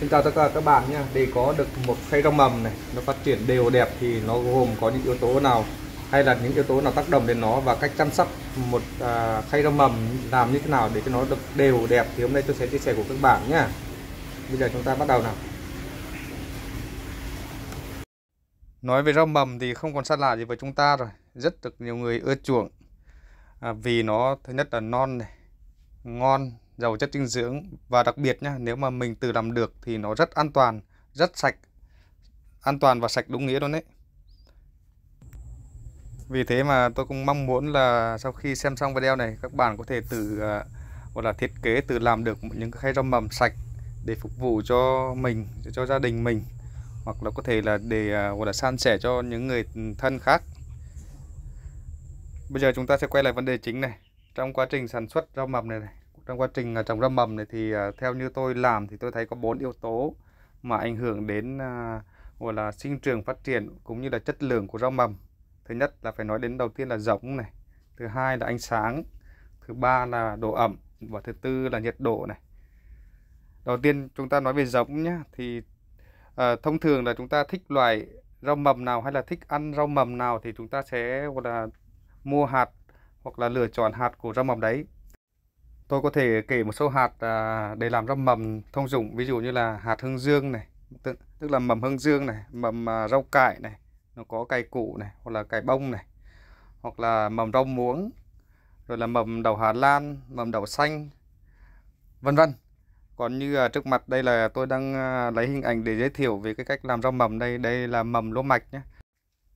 Xin chào tất cả các bạn nhé Để có được một cây rau mầm này Nó phát triển đều đẹp thì nó gồm có những yếu tố nào Hay là những yếu tố nào tác động đến nó Và cách chăm sóc một cây à, rau mầm Làm như thế nào để cho nó được đều đẹp Thì hôm nay tôi sẽ chia sẻ của các bạn nhé Bây giờ chúng ta bắt đầu nào Nói về rau mầm thì không còn xa lạ gì với chúng ta rồi Rất được nhiều người ưa chuộng à, Vì nó thứ nhất là non này Ngon giàu chất dinh dưỡng và đặc biệt nhá, nếu mà mình tự làm được thì nó rất an toàn, rất sạch. An toàn và sạch đúng nghĩa luôn đấy. Vì thế mà tôi cũng mong muốn là sau khi xem xong video này các bạn có thể tự à, gọi là thiết kế tự làm được những cái rau mầm sạch để phục vụ cho mình, cho gia đình mình hoặc là có thể là để à, gọi là san sẻ cho những người thân khác. Bây giờ chúng ta sẽ quay lại vấn đề chính này. Trong quá trình sản xuất rau mầm này này trong quá trình à, trồng rau mầm này thì à, theo như tôi làm thì tôi thấy có bốn yếu tố mà ảnh hưởng đến à, gọi là sinh trưởng phát triển cũng như là chất lượng của rau mầm thứ nhất là phải nói đến đầu tiên là giống này thứ hai là ánh sáng thứ ba là độ ẩm và thứ tư là nhiệt độ này đầu tiên chúng ta nói về giống nhé thì à, thông thường là chúng ta thích loại rau mầm nào hay là thích ăn rau mầm nào thì chúng ta sẽ gọi là mua hạt hoặc là lựa chọn hạt của rau mầm đấy Tôi có thể kể một số hạt à, để làm ra mầm thông dụng, ví dụ như là hạt hương dương này, tức, tức là mầm hương dương này, mầm à, rau cải này, nó có cải củ này, hoặc là cải bông này, hoặc là mầm rau muống, rồi là mầm đậu Hà Lan, mầm đậu xanh, vân vân. Còn như trước mặt đây là tôi đang à, lấy hình ảnh để giới thiệu về cái cách làm rau mầm đây, đây là mầm lúa mạch nhé.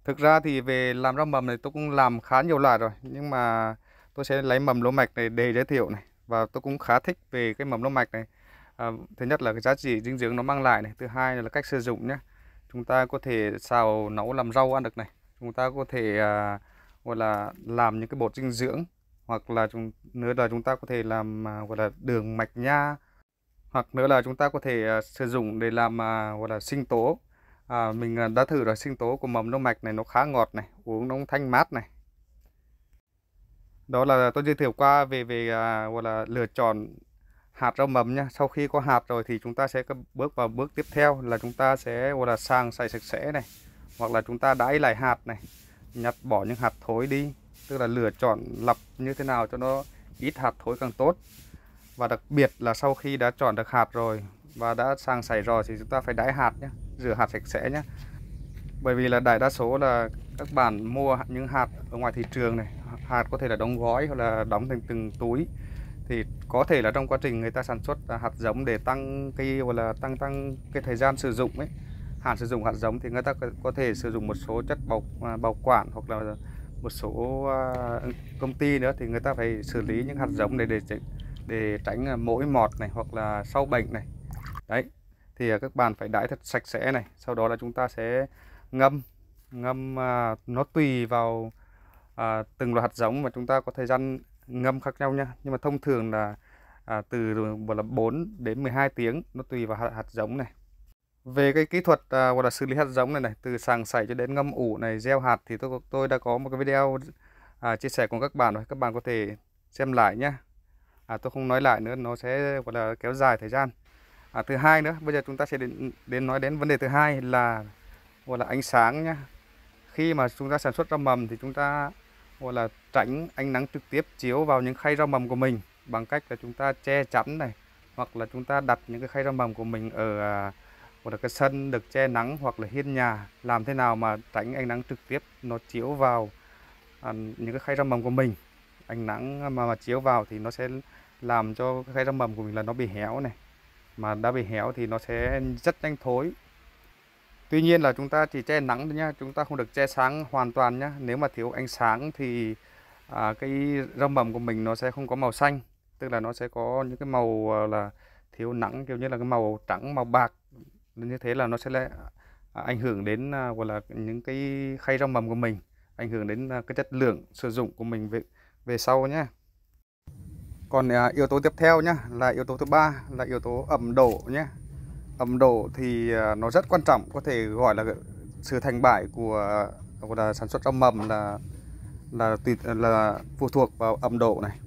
Thực ra thì về làm rau mầm này tôi cũng làm khá nhiều loại rồi, nhưng mà tôi sẽ lấy mầm lúa mạch này để giới thiệu này và tôi cũng khá thích về cái mầm long mạch này à, thứ nhất là cái giá trị dinh dưỡng nó mang lại này thứ hai là cách sử dụng nhé chúng ta có thể xào nấu làm rau ăn được này chúng ta có thể à, gọi là làm những cái bột dinh dưỡng hoặc là chúng nữa là chúng ta có thể làm à, gọi là đường mạch nha hoặc nữa là chúng ta có thể à, sử dụng để làm à, gọi là sinh tố à, mình à, đã thử rồi sinh tố của mầm long mạch này nó khá ngọt này uống nó thanh mát này đó là tôi giới thiệu qua về về à, gọi là lựa chọn hạt rau mầm nha sau khi có hạt rồi thì chúng ta sẽ bước vào bước tiếp theo là chúng ta sẽ gọi là sàng sạch sạch sẽ này hoặc là chúng ta đãi lại hạt này nhặt bỏ những hạt thối đi tức là lựa chọn lọc như thế nào cho nó ít hạt thối càng tốt và đặc biệt là sau khi đã chọn được hạt rồi và đã sàng sảy rồi thì chúng ta phải đãi hạt nhé rửa hạt sạch sẽ nhé bởi vì là đại đa số là các bạn mua những hạt ở ngoài thị trường này hạt có thể là đóng gói hoặc là đóng thành từng túi thì có thể là trong quá trình người ta sản xuất hạt giống để tăng cái hoặc là tăng tăng cái thời gian sử dụng ấy hạn sử dụng hạt giống thì người ta có thể sử dụng một số chất bảo à, bảo quản hoặc là một số à, công ty nữa thì người ta phải xử lý những hạt giống để để để tránh à, mỗi mọt này hoặc là sâu bệnh này đấy thì các bạn phải đãi thật sạch sẽ này sau đó là chúng ta sẽ ngâm ngâm nó tùy vào à, từng loại hạt giống mà chúng ta có thời gian ngâm khác nhau nha nhưng mà thông thường là à, từ gọi là 4 đến 12 tiếng nó tùy vào hạt, hạt giống này về cái kỹ thuật à, gọi là xử lý hạt giống này này từ sàng sảy cho đến ngâm ủ này gieo hạt thì tôi tôi đã có một cái video à, chia sẻ cùng các bạn rồi các bạn có thể xem lại nhé à, tôi không nói lại nữa nó sẽ gọi là kéo dài thời gian à, thứ hai nữa bây giờ chúng ta sẽ đến, đến nói đến vấn đề thứ hai là gọi là ánh sáng nhá khi mà chúng ta sản xuất ra mầm thì chúng ta gọi là tránh ánh nắng trực tiếp chiếu vào những khay rau mầm của mình bằng cách là chúng ta che chắn này hoặc là chúng ta đặt những cái khay rau mầm của mình ở một à, cái sân được che nắng hoặc là hiên nhà làm thế nào mà tránh ánh nắng trực tiếp nó chiếu vào à, những cái khay rau mầm của mình ánh nắng mà, mà chiếu vào thì nó sẽ làm cho cái khay rau mầm của mình là nó bị héo này mà đã bị héo thì nó sẽ rất nhanh thối Tuy nhiên là chúng ta chỉ che nắng thôi nhá, chúng ta không được che sáng hoàn toàn nhá. Nếu mà thiếu ánh sáng thì à, cái rong mầm của mình nó sẽ không có màu xanh, tức là nó sẽ có những cái màu à, là thiếu nắng kiểu như là cái màu trắng, màu bạc. Như thế là nó sẽ lại à, ảnh hưởng đến à, gọi là những cái khay rong mầm của mình, ảnh hưởng đến cái chất lượng sử dụng của mình về về sau nhé. Còn yếu tố tiếp theo nhá, là yếu tố thứ ba là yếu tố ẩm độ nhé ẩm độ thì ờ, nó rất quan trọng có thể gọi là sự thành bại của của là sản xuất rau mầm là là tùy là phụ thuộc vào ẩm độ này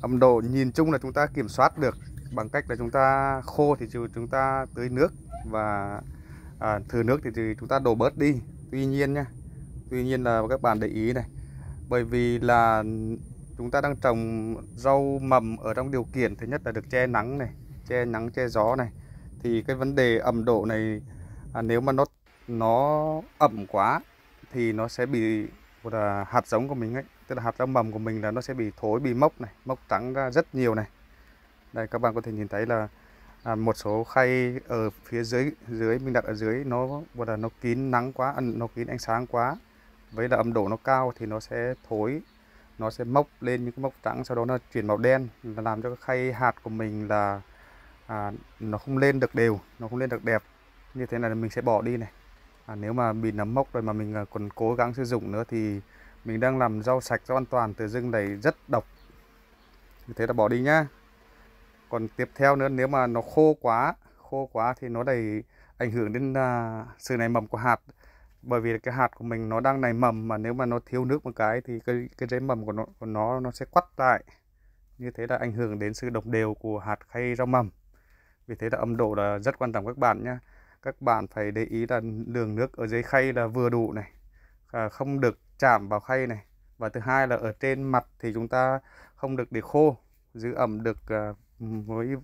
ẩm độ nhìn chung là chúng ta kiểm soát được bằng cách là chúng ta khô thì chúng ta tưới nước và à, thừa nước thì, thì chúng ta đổ bớt đi tuy nhiên nha tuy nhiên là các bạn để ý này bởi vì là chúng ta đang trồng rau mầm ở trong điều kiện thứ nhất là được che nắng này che nắng che gió này thì cái vấn đề ẩm độ này à, nếu mà nó nó ẩm quá thì nó sẽ bị một là hạt giống của mình ấy tức là hạt giống mầm của mình là nó sẽ bị thối bị mốc này mốc trắng ra rất nhiều này đây các bạn có thể nhìn thấy là à, một số khay ở phía dưới dưới mình đặt ở dưới nó một là nó kín nắng quá à, nó kín ánh sáng quá với là ẩm độ nó cao thì nó sẽ thối nó sẽ mốc lên những cái mốc trắng sau đó nó chuyển màu đen làm cho cái khay hạt của mình là à, nó không lên được đều nó không lên được đẹp như thế này mình sẽ bỏ đi này à, nếu mà bị nấm mốc rồi mà mình à, còn cố gắng sử dụng nữa thì mình đang làm rau sạch rau an toàn từ dưng này rất độc như thế là bỏ đi nhá còn tiếp theo nữa nếu mà nó khô quá khô quá thì nó đầy ảnh hưởng đến uh, sự nảy mầm của hạt bởi vì cái hạt của mình nó đang nảy mầm mà nếu mà nó thiếu nước một cái thì cái cái rễ mầm của nó của nó nó sẽ quắt lại như thế là ảnh hưởng đến sự đồng đều của hạt hay rau mầm vì thế là âm độ là rất quan trọng các bạn nhé các bạn phải để ý là đường nước ở dưới khay là vừa đủ này à, không được chạm vào khay này và thứ hai là ở trên mặt thì chúng ta không được để khô giữ ẩm được à, với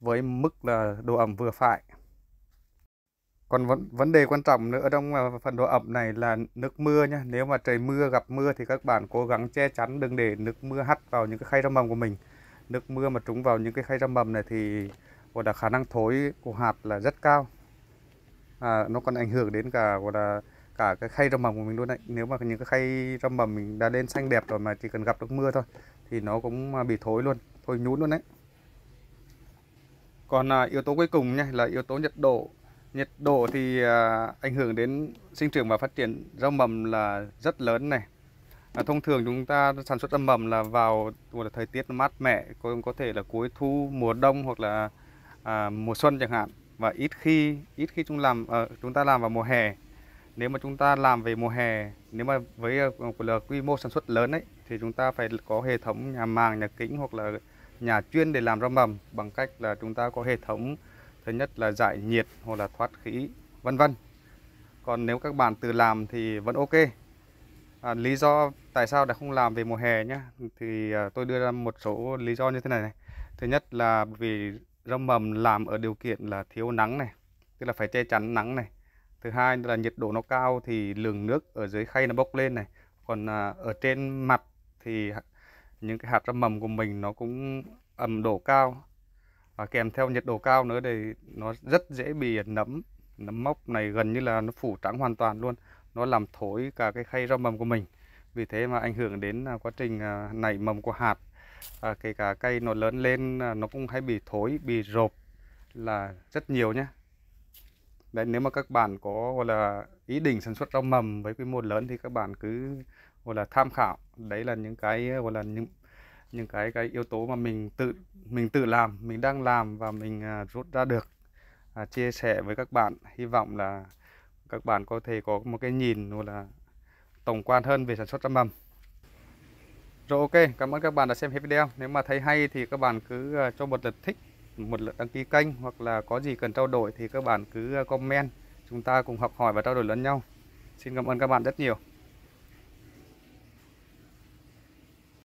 với mức là độ ẩm vừa phải còn vấn vấn đề quan trọng nữa trong à, phần độ ẩm này là nước mưa nhé nếu mà trời mưa gặp mưa thì các bạn cố gắng che chắn đừng để nước mưa hắt vào những cái khay rau mầm của mình nước mưa mà trúng vào những cái khay rau mầm này thì gọi là khả năng thối của hạt là rất cao à, nó còn ảnh hưởng đến cả gọi là cả cái khay rau mầm của mình luôn đấy nếu mà những cái khay rau mầm mình đã lên xanh đẹp rồi mà chỉ cần gặp được mưa thôi thì nó cũng à, bị thối luôn thối nhún luôn đấy còn à, yếu tố cuối cùng nhé, là yếu tố nhiệt độ nhiệt độ thì à, ảnh hưởng đến sinh trưởng và phát triển rau mầm là rất lớn này à, thông thường chúng ta sản xuất rau mầm là vào là thời tiết mát mẻ có có thể là cuối thu mùa đông hoặc là à, mùa xuân chẳng hạn và ít khi ít khi chúng làm à, chúng ta làm vào mùa hè nếu mà chúng ta làm về mùa hè nếu mà với ờ, là quy mô sản xuất lớn ấy thì chúng ta phải có hệ thống nhà màng nhà kính hoặc là nhà chuyên để làm rau mầm bằng cách là chúng ta có hệ thống thứ nhất là giải nhiệt hoặc là thoát khí vân vân còn nếu các bạn tự làm thì vẫn ok à, lý do tại sao đã không làm về mùa hè nhé thì à, tôi đưa ra một số lý do như thế này này thứ nhất là vì rau mầm làm ở điều kiện là thiếu nắng này tức là phải che chắn nắng này thứ hai là nhiệt độ nó cao thì lường nước ở dưới khay nó bốc lên này còn à, ở trên mặt thì những cái hạt rau mầm của mình nó cũng ẩm độ cao và kèm theo nhiệt độ cao nữa thì nó rất dễ bị nấm nấm mốc này gần như là nó phủ trắng hoàn toàn luôn nó làm thối cả cái khay rau mầm của mình vì thế mà ảnh hưởng đến à, quá trình à, nảy mầm của hạt à, kể cả cây nó lớn lên à, nó cũng hay bị thối bị rộp là rất nhiều nhé đấy nếu mà các bạn có gọi là ý định sản xuất rau mầm với quy mô lớn thì các bạn cứ gọi là tham khảo đấy là những cái gọi là những những cái cái yếu tố mà mình tự mình tự làm mình đang làm và mình à, rút ra được à, chia sẻ với các bạn hy vọng là các bạn có thể có một cái nhìn gọi là tổng quan hơn về sản xuất rau mầm rồi ok, cảm ơn các bạn đã xem hết video. Nếu mà thấy hay thì các bạn cứ ờ, cho một lượt thích, một lượt đăng ký kênh hoặc là có gì cần trao đổi thì các bạn cứ ờ, comment. Chúng ta cùng học hỏi và trao đổi lẫn nhau. Xin cảm ơn các bạn rất nhiều.